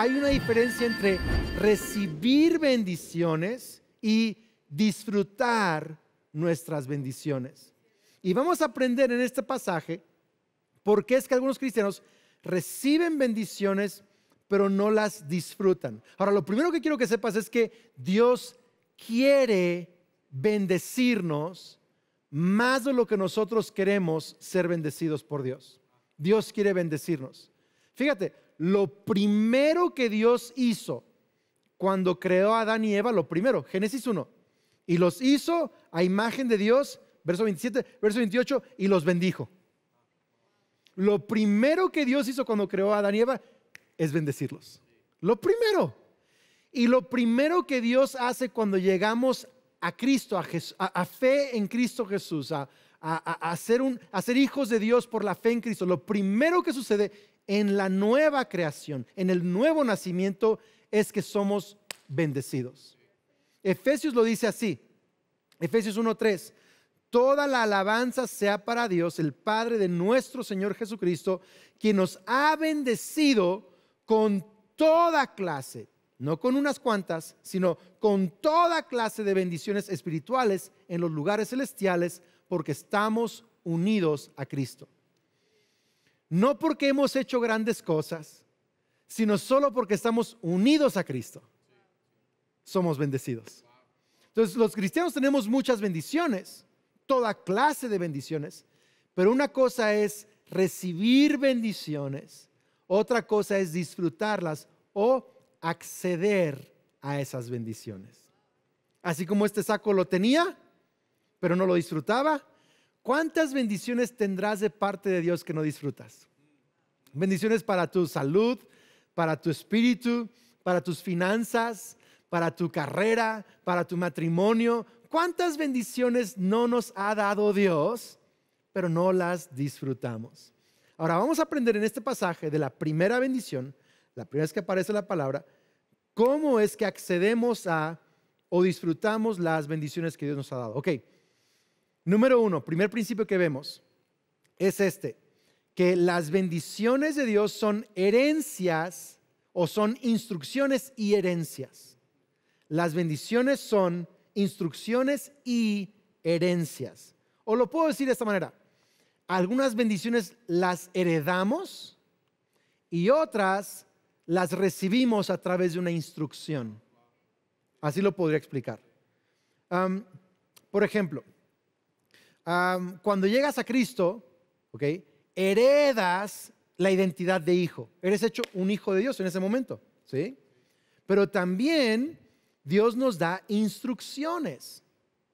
hay una diferencia entre recibir bendiciones y disfrutar nuestras bendiciones. Y vamos a aprender en este pasaje por qué es que algunos cristianos reciben bendiciones pero no las disfrutan. Ahora, lo primero que quiero que sepas es que Dios quiere bendecirnos más de lo que nosotros queremos ser bendecidos por Dios. Dios quiere bendecirnos. Fíjate, lo primero que Dios hizo cuando creó a Adán y Eva, lo primero, Génesis 1, y los hizo a imagen de Dios, verso 27, verso 28, y los bendijo. Lo primero que Dios hizo cuando creó a Adán y Eva es bendecirlos. Lo primero. Y lo primero que Dios hace cuando llegamos a Cristo, a, fe en Cristo Jesús, a, ser un, a, hijos de Dios por la fe en Cristo, lo primero que sucede en la nueva creación, en el nuevo nacimiento, es que somos bendecidos. Efesios lo dice así, Efesios 1.3, toda la alabanza sea para Dios, el Padre de nuestro Señor Jesucristo, quien nos ha bendecido con toda clase, no con unas cuantas, sino con toda clase de bendiciones espirituales en los lugares celestiales, porque estamos unidos a Cristo no porque hemos hecho grandes cosas, sino solo porque estamos unidos a Cristo. Somos bendecidos. Entonces los cristianos tenemos muchas bendiciones, toda clase de bendiciones, pero una cosa es recibir bendiciones, otra cosa es disfrutarlas o acceder a esas bendiciones. Así como este saco lo tenía, pero no lo disfrutaba, ¿Cuántas bendiciones tendrás de parte de Dios que no disfrutas? Bendiciones para tu salud, para tu espíritu, para tus finanzas, para tu carrera, para tu matrimonio. ¿Cuántas bendiciones no nos ha dado Dios, pero no las disfrutamos? Ahora vamos a aprender en este pasaje de la primera bendición, la primera vez que aparece la palabra, cómo es que accedemos a o disfrutamos las bendiciones que Dios nos ha dado. Ok, Número uno, primer principio que vemos es este, que las bendiciones de Dios son herencias o son instrucciones y herencias. Las bendiciones son instrucciones y herencias. O lo puedo decir de esta manera, algunas bendiciones las heredamos y otras las recibimos a través de una instrucción. Así lo podría explicar. por ejemplo, cuando llegas a Cristo, Heredas la identidad de hijo. Eres hecho un hijo de Dios en ese momento, ¿sí? Pero también Dios nos da instrucciones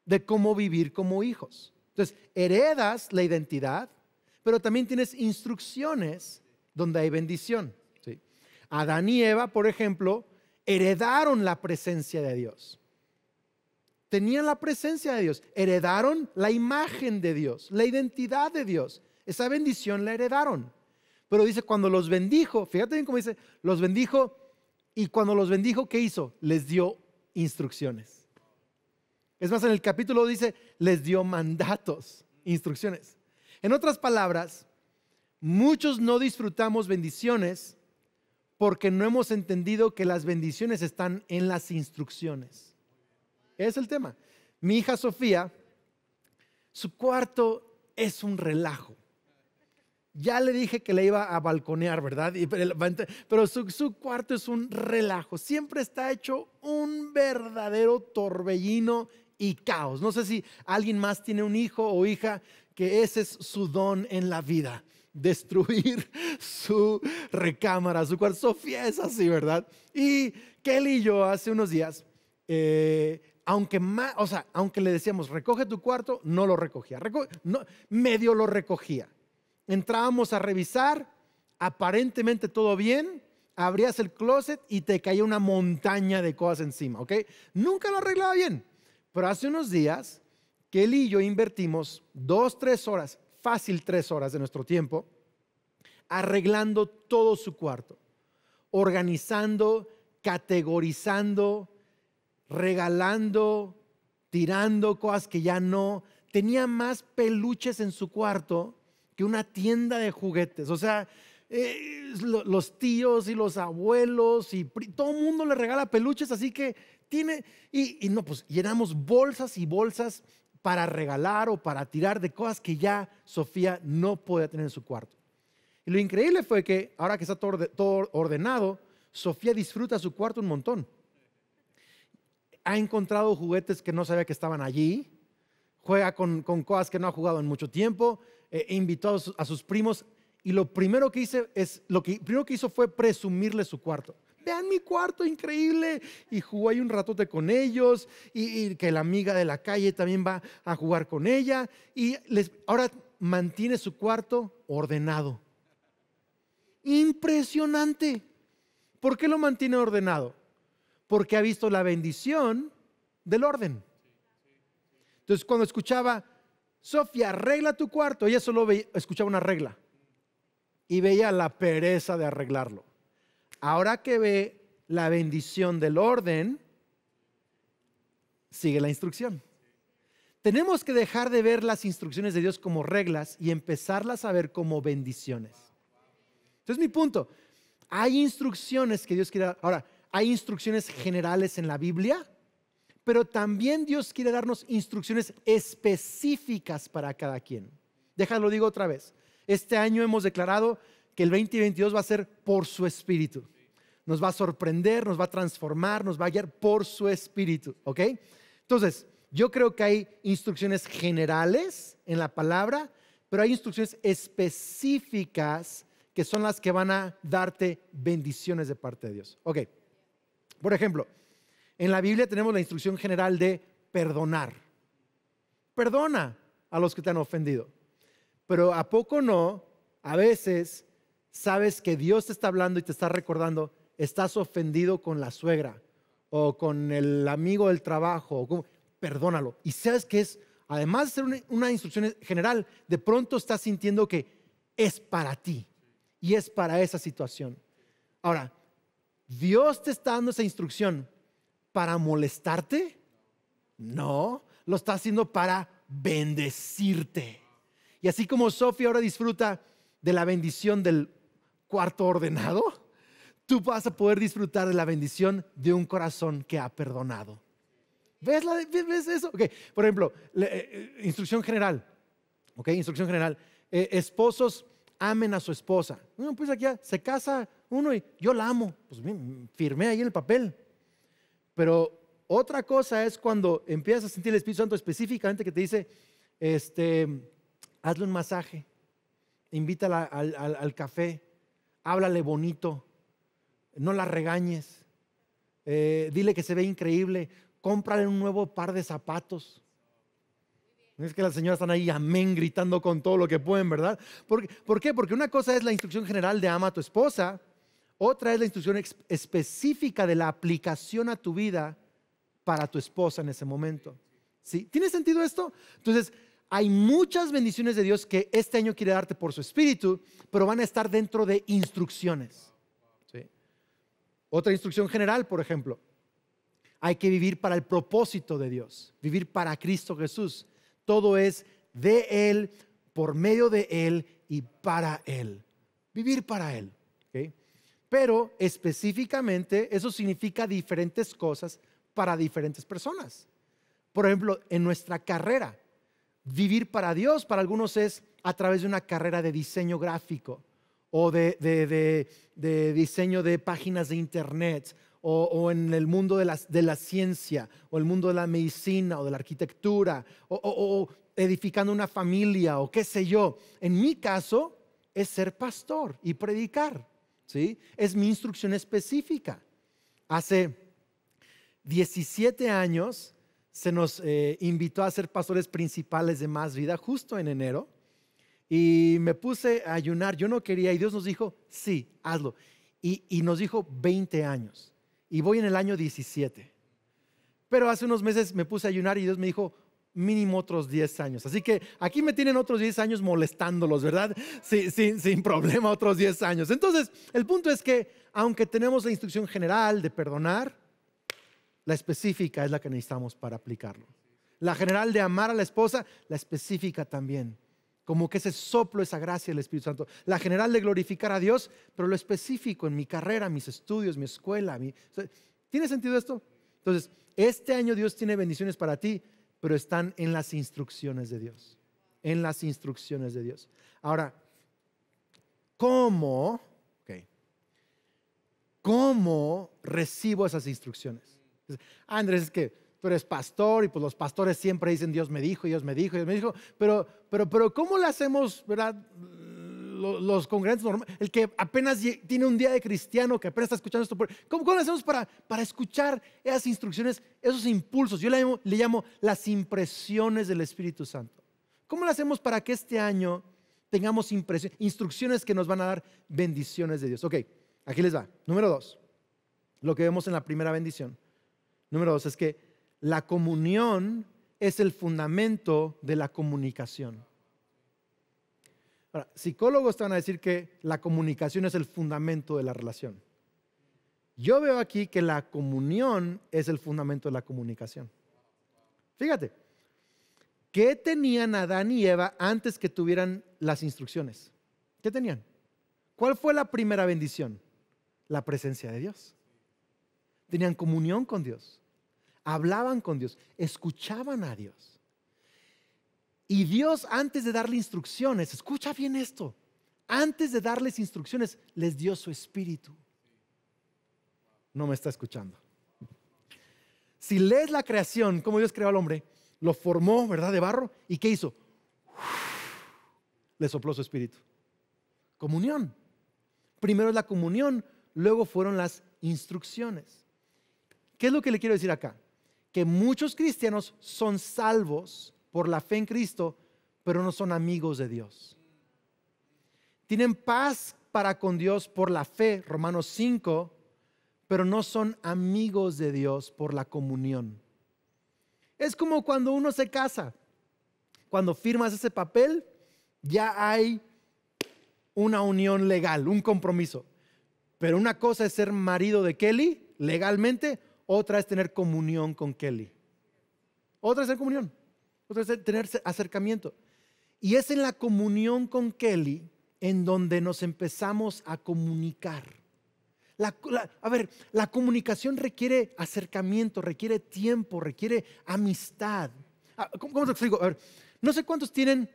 de cómo vivir como hijos. Entonces, heredas la identidad, pero también tienes instrucciones donde hay bendición. ¿sí? Adán y Eva, por ejemplo, heredaron la presencia de Dios tenían la presencia de Dios, heredaron la imagen de Dios, la identidad de Dios. Esa bendición la heredaron. Pero dice, cuando los bendijo, fíjate bien cómo dice, los bendijo y cuando los bendijo, ¿qué hizo? Les dio instrucciones. Es más, en el capítulo dice, les dio mandatos, instrucciones. En otras palabras, muchos no disfrutamos bendiciones porque no hemos entendido que las bendiciones están en las instrucciones. Es el tema. Mi hija Sofía, su cuarto es un relajo. Ya le dije que le iba a balconear, ¿verdad? Pero su, cuarto es un relajo. Siempre está hecho un verdadero torbellino y caos. No sé si alguien más tiene un hijo o hija que ese es su don en la vida. Destruir su recámara, su cuarto. Sofía es así, ¿verdad? Y Kelly y yo hace unos días eh, aunque más, o sea, aunque le decíamos, recoge tu cuarto, no lo recogía. medio lo recogía. Entrábamos a revisar, aparentemente todo bien, abrías el closet y te caía una montaña de cosas encima, ¿ok? Nunca lo arreglaba bien. Pero hace unos días que él y yo invertimos dos, tres horas, fácil tres horas de nuestro tiempo, arreglando todo su cuarto, organizando, categorizando, regalando, tirando cosas que ya no. Tenía más peluches en su cuarto que una tienda de juguetes. O sea, eh, los tíos y los abuelos y todo el mundo le regala peluches, así que tiene... Y, y no, pues llenamos bolsas y bolsas para regalar o para tirar de cosas que ya Sofía no podía tener en su cuarto. Y lo increíble fue que ahora que está todo ordenado, Sofía disfruta su cuarto un montón ha encontrado juguetes que no sabía que estaban allí, juega con, con cosas que no ha jugado en mucho tiempo, eh, e invitó a sus, primos y lo primero que hice es lo que primero que hizo fue presumirle su cuarto. Vean mi cuarto, increíble. Y jugó ahí un ratote con ellos. Y, que la amiga de la calle también va a jugar con ella. Y ahora mantiene su cuarto ordenado. Impresionante. ¿Por qué lo mantiene ordenado? porque ha visto la bendición del orden. Entonces cuando escuchaba, Sofía, arregla tu cuarto, ella solo escuchaba una regla y veía la pereza de arreglarlo. Ahora que ve la bendición del orden, sigue la instrucción. Tenemos que dejar de ver las instrucciones de Dios como reglas y empezarlas a ver como bendiciones. Entonces mi punto, hay instrucciones que Dios quiere dar. Ahora, hay instrucciones generales en la Biblia, pero también Dios quiere darnos instrucciones específicas para cada quien. Déjalo digo otra vez. Este año hemos declarado que el 2022 va a ser por su espíritu. Nos va a sorprender, nos va a transformar, nos va a guiar por su espíritu, ¿ok? Entonces, yo creo que hay instrucciones generales en la palabra, pero hay instrucciones específicas que son las que van a darte bendiciones de parte de Dios. Ok. Por ejemplo, en la Biblia tenemos la instrucción general de perdonar. Perdona a los que te han ofendido. Pero a poco no, a veces sabes que Dios te está hablando y te está recordando, estás ofendido con la suegra o con el amigo del trabajo, perdónalo. Y sabes que es, además de ser una instrucción general, de pronto estás sintiendo que es para ti y es para esa situación. Ahora, Dios te está dando esa instrucción para molestarte. No, lo está haciendo para bendecirte. Y así como Sofía ahora disfruta de la bendición del cuarto ordenado, tú vas a poder disfrutar de la bendición de un corazón que ha perdonado. ¿Ves, ves eso? Okay. Por ejemplo, eh, eh, instrucción general. Ok, instrucción general. Eh, esposos amen a su esposa. Bueno, pues aquí se casa uno y yo la amo. Pues firmé ahí en el papel. Pero otra cosa es cuando empiezas a sentir el Espíritu Santo específicamente que te dice, este, hazle un masaje, invítala al, café, háblale bonito, no la regañes, eh, dile que se ve increíble, cómprale un nuevo par de zapatos. Es que las señoras están ahí, amén, gritando con todo lo que pueden, ¿verdad? ¿Por qué? Porque una cosa es la instrucción general de ama a tu esposa, otra es la instrucción específica de la aplicación a tu vida para tu esposa en ese momento. ¿Sí? ¿Tiene sentido esto? Entonces, hay muchas bendiciones de Dios que este año quiere darte por su espíritu, pero van a estar dentro de instrucciones. Otra instrucción general, por ejemplo, hay que vivir para el propósito de Dios, vivir para Cristo Jesús. Todo es de Él, por medio de Él y para Él. Vivir para Él. ¿Okay? pero específicamente eso significa diferentes cosas para diferentes personas. Por ejemplo, en nuestra carrera, vivir para Dios para algunos es a través de una carrera de diseño gráfico o de, diseño de páginas de internet o, en el mundo de la, ciencia, o el mundo de la medicina, o de la arquitectura, o, edificando una familia, o qué sé yo. En mi caso es ser pastor y predicar. Es mi instrucción específica. Hace 17 años se nos eh, invitó a ser pastores principales de Más Vida justo en enero y me puse a ayunar, yo no quería y Dios nos dijo, sí, hazlo. Y, y nos dijo 20 años y voy en el año 17. Pero hace unos meses me puse a ayunar y Dios me dijo, mínimo otros 10 años. Así que aquí me tienen otros 10 años molestándolos, ¿verdad? Sin, problema, otros 10 años. Entonces, el punto es que aunque tenemos la instrucción general de perdonar, la específica es la que necesitamos para aplicarlo. La general de amar a la esposa, la específica también. Como que ese soplo, esa gracia del Espíritu Santo. La general de glorificar a Dios, pero lo específico en mi carrera, mis estudios, mi escuela. ¿Tiene sentido esto? Entonces, este año Dios tiene bendiciones para ti, pero están en las instrucciones de Dios. En las instrucciones de Dios. Ahora, ¿cómo, okay, cómo recibo esas instrucciones? Andrés, es que tú eres pastor y pues los pastores siempre dicen Dios me dijo, Dios me dijo, Dios me dijo, pero, pero, pero ¿cómo le hacemos, verdad? los, congregantes normales, el que apenas tiene un día de cristiano, que apenas está escuchando esto. ¿Cómo, lo hacemos para, escuchar esas instrucciones, esos impulsos? Yo le llamo, las impresiones del Espíritu Santo. ¿Cómo lo hacemos para que este año tengamos instrucciones que nos van a dar bendiciones de Dios? Ok, aquí les va. Número dos, lo que vemos en la primera bendición. Número dos es que la comunión es el fundamento de la comunicación. Ahora, psicólogos te van a decir que la comunicación es el fundamento de la relación. Yo veo aquí que la comunión es el fundamento de la comunicación. Fíjate, ¿qué tenían Adán y Eva antes que tuvieran las instrucciones? ¿Qué tenían? ¿Cuál fue la primera bendición? La presencia de Dios. Tenían comunión con Dios, hablaban con Dios, escuchaban a Dios. Y Dios antes de darle instrucciones, escucha bien esto, antes de darles instrucciones, les dio su espíritu. No me está escuchando. Si lees la creación, como Dios creó al hombre, lo formó, ¿verdad? De barro. ¿Y qué hizo? le sopló su espíritu. Comunión. Primero es la comunión, luego fueron las instrucciones. ¿Qué es lo que le quiero decir acá? Que muchos cristianos son salvos por la fe en Cristo, pero no son amigos de Dios. Tienen paz para con Dios por la fe, Romanos 5, pero no son amigos de Dios por la comunión. Es como cuando uno se casa. Cuando firmas ese papel, ya hay una unión legal, un compromiso. Pero una cosa es ser marido de Kelly legalmente, otra es tener comunión con Kelly. Otra es ser comunión tener acercamiento. Y es en la comunión con Kelly en donde nos empezamos a comunicar. La, a ver, la comunicación requiere acercamiento, requiere tiempo, requiere amistad. Ah, ¿Cómo, te explico? A ver, no sé cuántos tienen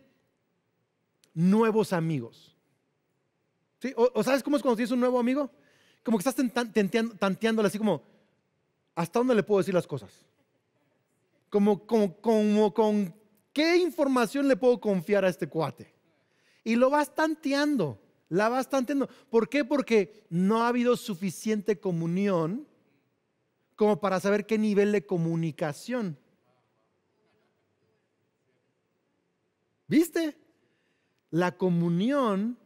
nuevos amigos. O, sabes cómo es cuando tienes un nuevo amigo? Como que estás tanteando, tanteándole así como, ¿hasta dónde le puedo decir las cosas? como, como, con qué información le puedo confiar a este cuate. Y lo va tanteando, la va tanteando. ¿Por qué? Porque no ha habido suficiente comunión como para saber qué nivel de comunicación. ¿Viste? La comunión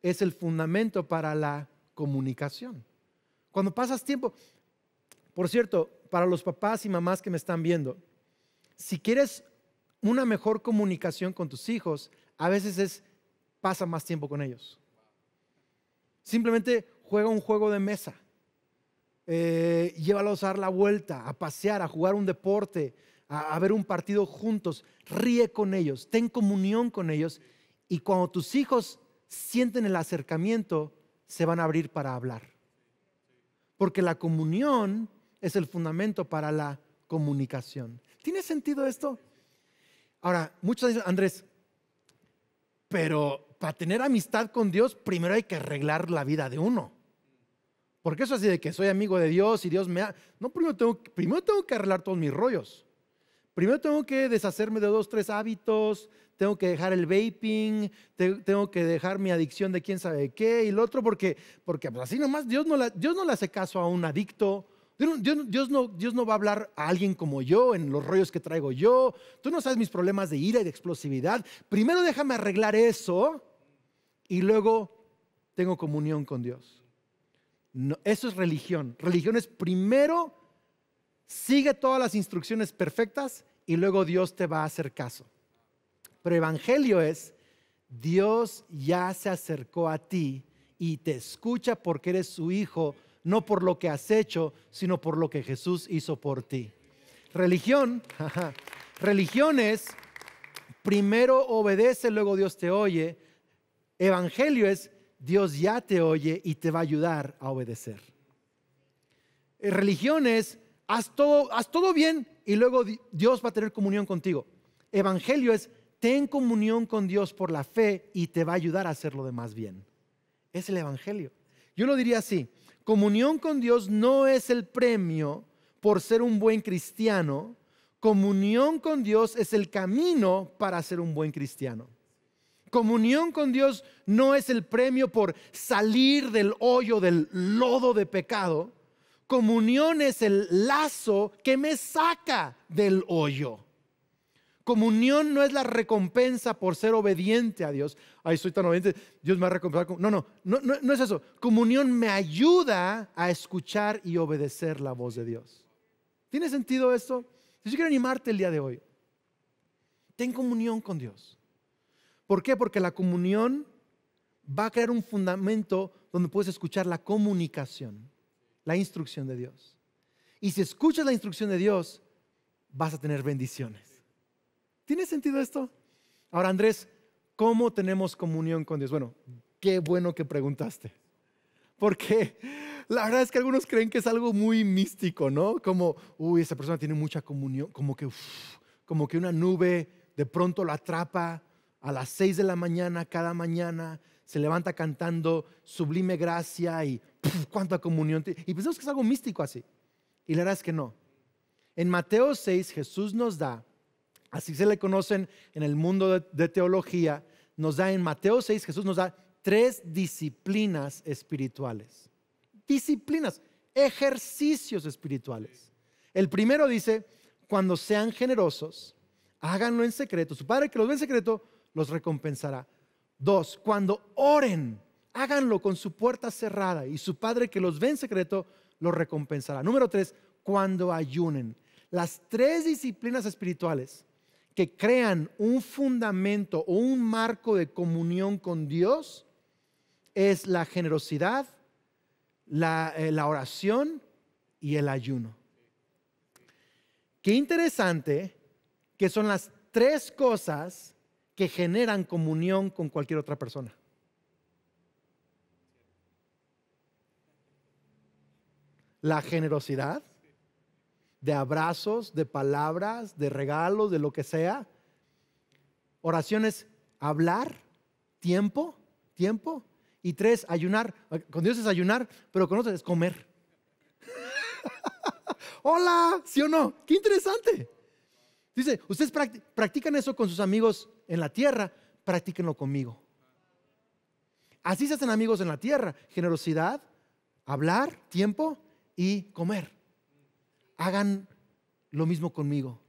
es el fundamento para la comunicación. Cuando pasas tiempo, por cierto, para los papás y mamás que me están viendo, si quieres una mejor comunicación con tus hijos, a veces es pasa más tiempo con ellos. Simplemente juega un juego de mesa. Eh, llévalos a dar la vuelta, a pasear, a jugar un deporte, a, ver un partido juntos. Ríe con ellos, ten comunión con ellos. Y cuando tus hijos sienten el acercamiento, se van a abrir para hablar. Porque la comunión es el fundamento para la comunicación. ¿Tiene sentido esto? Ahora, muchos dicen, Andrés, pero para tener amistad con Dios, primero hay que arreglar la vida de uno. Porque eso así de que soy amigo de Dios y Dios me ha... No, primero tengo, primero tengo que arreglar todos mis rollos. Primero tengo que deshacerme de dos, tres hábitos, tengo que dejar el vaping, tengo que dejar mi adicción de quién sabe qué y lo otro, porque, porque pues, así nomás Dios no, Dios no le hace caso a un adicto Dios, no, va a hablar a alguien como yo en los rollos que traigo yo. Tú no sabes mis problemas de ira y de explosividad. Primero déjame arreglar eso y luego tengo comunión con Dios. eso es religión. Religión es primero sigue todas las instrucciones perfectas y luego Dios te va a hacer caso. Pero evangelio es Dios ya se acercó a ti y te escucha porque eres su hijo no por lo que has hecho, sino por lo que Jesús hizo por ti. Religión, religión es primero obedece, luego Dios te oye. Evangelio es Dios ya te oye y te va a ayudar a obedecer. Eh, religión es haz todo, haz todo bien y luego Dios va a tener comunión contigo. Evangelio es ten comunión con Dios por la fe y te va a ayudar a hacer lo demás bien. Es el Evangelio. Yo lo diría así. Comunión con Dios no es el premio por ser un buen cristiano. Comunión con Dios es el camino para ser un buen cristiano. Comunión con Dios no es el premio por salir del hoyo, del lodo de pecado. Comunión es el lazo que me saca del hoyo. Comunión no es la recompensa por ser obediente a Dios. Ay, soy tan obediente, Dios me va a No, no, no, es eso. Comunión me ayuda a escuchar y obedecer la voz de Dios. ¿Tiene sentido esto? Yo quiero animarte el día de hoy. Ten comunión con Dios. ¿Por qué? Porque la comunión va a crear un fundamento donde puedes escuchar la comunicación, la instrucción de Dios. Y si escuchas la instrucción de Dios, vas a tener bendiciones. ¿Tiene sentido esto? Ahora, Andrés, ¿cómo tenemos comunión con Dios? Bueno, qué bueno que preguntaste. Porque la verdad es que algunos creen que es algo muy místico, ¿no? Como, uy, esa persona tiene mucha comunión, como que, como que una nube de pronto la atrapa a las seis de la mañana cada mañana, se levanta cantando sublime gracia y cuánta comunión. Y pensamos que es algo místico así. Y la verdad es que no. En Mateo 6 Jesús nos da así se le conocen en el mundo de, teología, nos da en Mateo 6, Jesús nos da tres disciplinas espirituales. Disciplinas, ejercicios espirituales. El primero dice, cuando sean generosos, háganlo en secreto. Su padre que los ve en secreto los recompensará. Dos, cuando oren, háganlo con su puerta cerrada y su padre que los ve en secreto los recompensará. Número tres, cuando ayunen. Las tres disciplinas espirituales que crean un fundamento o un marco de comunión con Dios es la generosidad, eh, la, oración y el ayuno. Qué interesante que son las tres cosas que generan comunión con cualquier otra persona. La generosidad, de abrazos, de palabras, de regalos, de lo que sea. Oraciones, hablar, tiempo, tiempo. Y tres, ayunar. Con Dios es ayunar, pero con otros es comer. Hola, ¿sí o no? Qué interesante. Dice, ustedes practican eso con sus amigos en la tierra, practíquenlo conmigo. Así se hacen amigos en la tierra. Generosidad, hablar, tiempo y comer hagan lo mismo conmigo,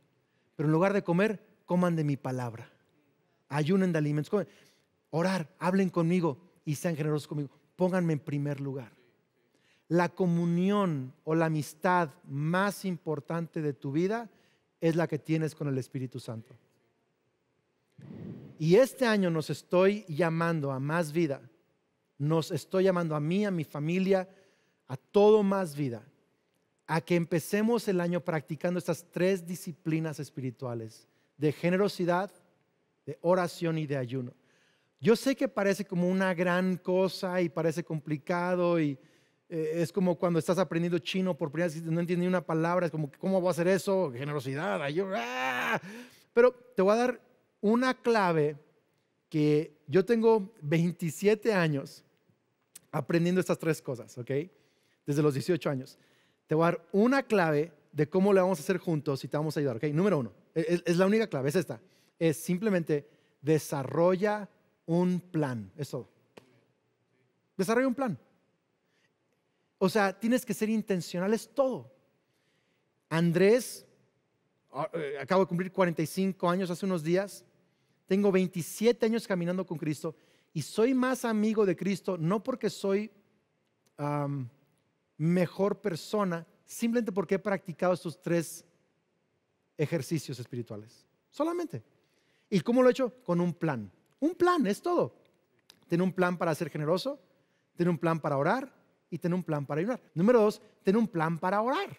pero en lugar de comer, coman de mi palabra. Ayunen de alimentos, orar, hablen conmigo y sean generosos conmigo. Pónganme en primer lugar. La comunión o la amistad más importante de tu vida es la que tienes con el Espíritu Santo. Y este año nos estoy llamando a más vida. Nos estoy llamando a mí, a mi familia, a todo más vida a que empecemos el año practicando estas tres disciplinas espirituales de generosidad, de oración y de ayuno. Yo sé que parece como una gran cosa y parece complicado y eh, es como cuando estás aprendiendo chino por primera vez Y no entiendes ni una palabra, es como, ¿cómo voy a hacer eso? Generosidad, ayuno. ¡ah! Pero te voy a dar una clave que yo tengo 27 años aprendiendo estas tres cosas, ¿ok? Desde los 18 años. Te voy a dar una clave de cómo le vamos a hacer juntos y te vamos a ayudar, ¿ok? Número uno, e-, e-, es, la única clave, es esta. Es simplemente desarrolla un plan, eso. Desarrolla un plan. O sea, tienes que ser intencional, es todo. Andrés, ah, eh, acabo de cumplir 45 años hace unos días, tengo 27 años caminando con Cristo y soy más amigo de Cristo, no porque soy mejor persona simplemente porque he practicado estos tres ejercicios espirituales. Solamente. ¿Y cómo lo he hecho? Con un plan. Un plan, es todo. Tiene un plan para ser generoso, tiene un plan para orar y tiene un plan para ayudar, Número dos, Tiene un plan para orar.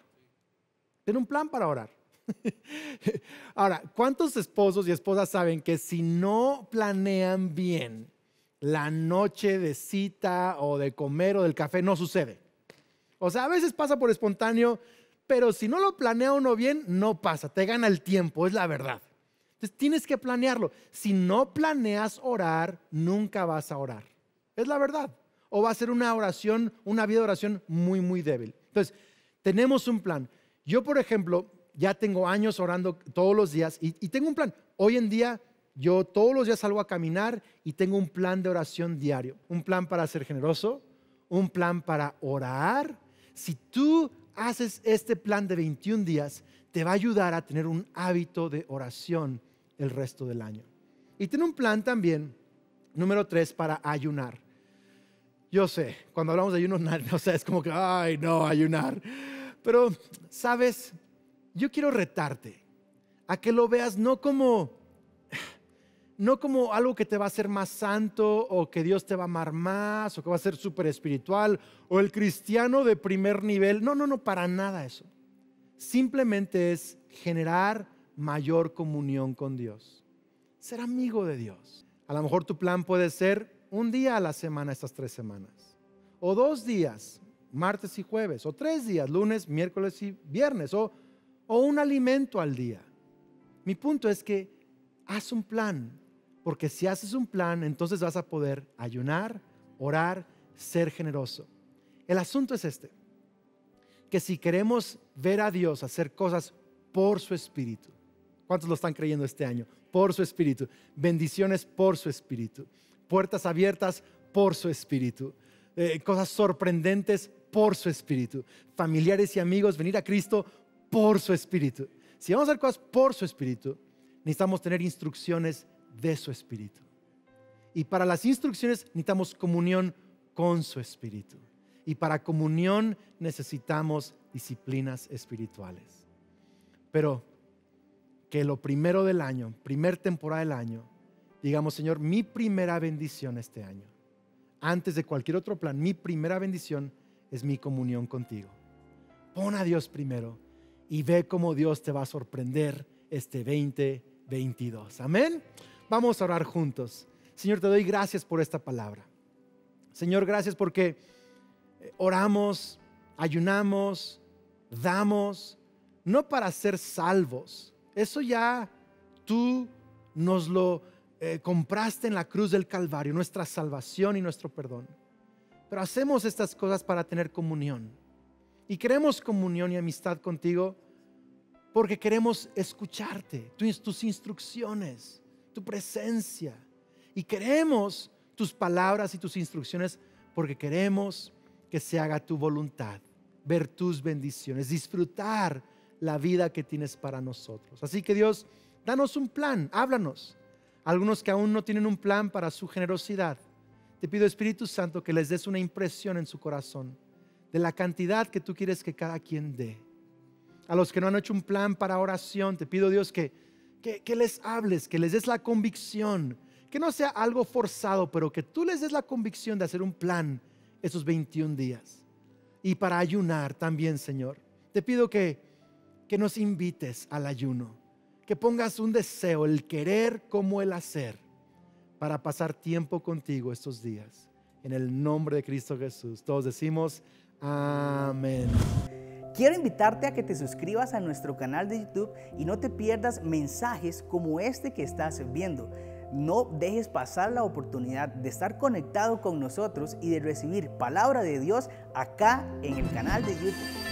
tiene un plan para orar. Ahora, ¿cuántos esposos y esposas saben que si no planean bien la noche de cita o de comer o del café, no sucede? O sea, a veces pasa por espontáneo, pero si no lo planea uno bien, no pasa, te gana el tiempo, es la verdad. Entonces tienes que planearlo. Si no planeas orar, nunca vas a orar. Es la verdad. O va a ser una oración, una vida de oración muy, muy débil. Entonces, tenemos un plan. Yo, por ejemplo, ya tengo años orando todos los días y, tengo un plan. Hoy en día yo todos los días salgo a caminar y tengo un plan de oración diario, un plan para ser generoso, un plan para orar si tú haces este plan de 21 días, te va a ayudar a tener un hábito de oración el resto del año. Y tiene un plan también, número tres para ayunar. Yo sé, cuando hablamos de ayuno, o sea, es como que, ay, no, ayunar. Pero, ¿sabes? Yo quiero retarte a que lo veas no como no como algo que te va a hacer más santo o que Dios te va a amar más o que va a ser súper espiritual o el cristiano de primer nivel. No, no, no, para nada eso. Simplemente es generar mayor comunión con Dios. Ser amigo de Dios. A lo mejor tu plan puede ser un día a la semana estas tres semanas. O dos días, martes y jueves. O tres días, lunes, miércoles y viernes. o un alimento al día. Mi punto es que haz un plan porque si haces un plan, entonces vas a poder ayunar, orar, ser generoso. El asunto es este, que si queremos ver a Dios hacer cosas por su espíritu, ¿cuántos lo están creyendo este año? Por su espíritu, bendiciones por su espíritu, puertas abiertas por su espíritu, eh, cosas sorprendentes por su espíritu, familiares y amigos, venir a Cristo por su espíritu. Si vamos a hacer cosas por su espíritu, necesitamos tener instrucciones de su Espíritu. Y para las instrucciones necesitamos comunión con su Espíritu. Y para comunión necesitamos disciplinas espirituales. Pero que lo primero del año, primer temporada del año, digamos, Señor, mi primera bendición este año, antes de cualquier otro plan, mi primera bendición es mi comunión contigo. Pon a Dios primero y ve cómo Dios te va a sorprender este 2022. Amén. Vamos a orar juntos. Señor, te doy gracias por esta palabra. Señor, gracias porque eh, oramos, ayunamos, damos, no para ser salvos. Eso ya tú nos lo eh, compraste en la cruz del Calvario, nuestra salvación y nuestro perdón. Pero hacemos estas cosas para tener comunión. Y queremos comunión y amistad contigo porque queremos escucharte, tus, tus instrucciones tu presencia. Y queremos tus palabras y tus instrucciones porque queremos que se haga tu voluntad, ver tus bendiciones, disfrutar la vida que tienes para nosotros. Así que Dios, danos un plan, háblanos. Algunos que aún no tienen un plan para su generosidad. Te pido Espíritu Santo que les des una impresión en su corazón de la cantidad que tú quieres que cada quien dé. A los que no han hecho un plan para oración, te pido Dios que que, les hables, que les des la convicción, que no sea algo forzado, pero que tú les des la convicción de hacer un plan esos 21 días. Y para ayunar también, Señor, te pido que, que nos invites al ayuno, que pongas un deseo, el querer como el hacer, para pasar tiempo contigo estos días. En el nombre de Cristo Jesús, todos decimos, amén. Quiero invitarte a que te suscribas a nuestro canal de YouTube y no te pierdas mensajes como este que estás viendo. No dejes pasar la oportunidad de estar conectado con nosotros y de recibir palabra de Dios acá en el canal de YouTube.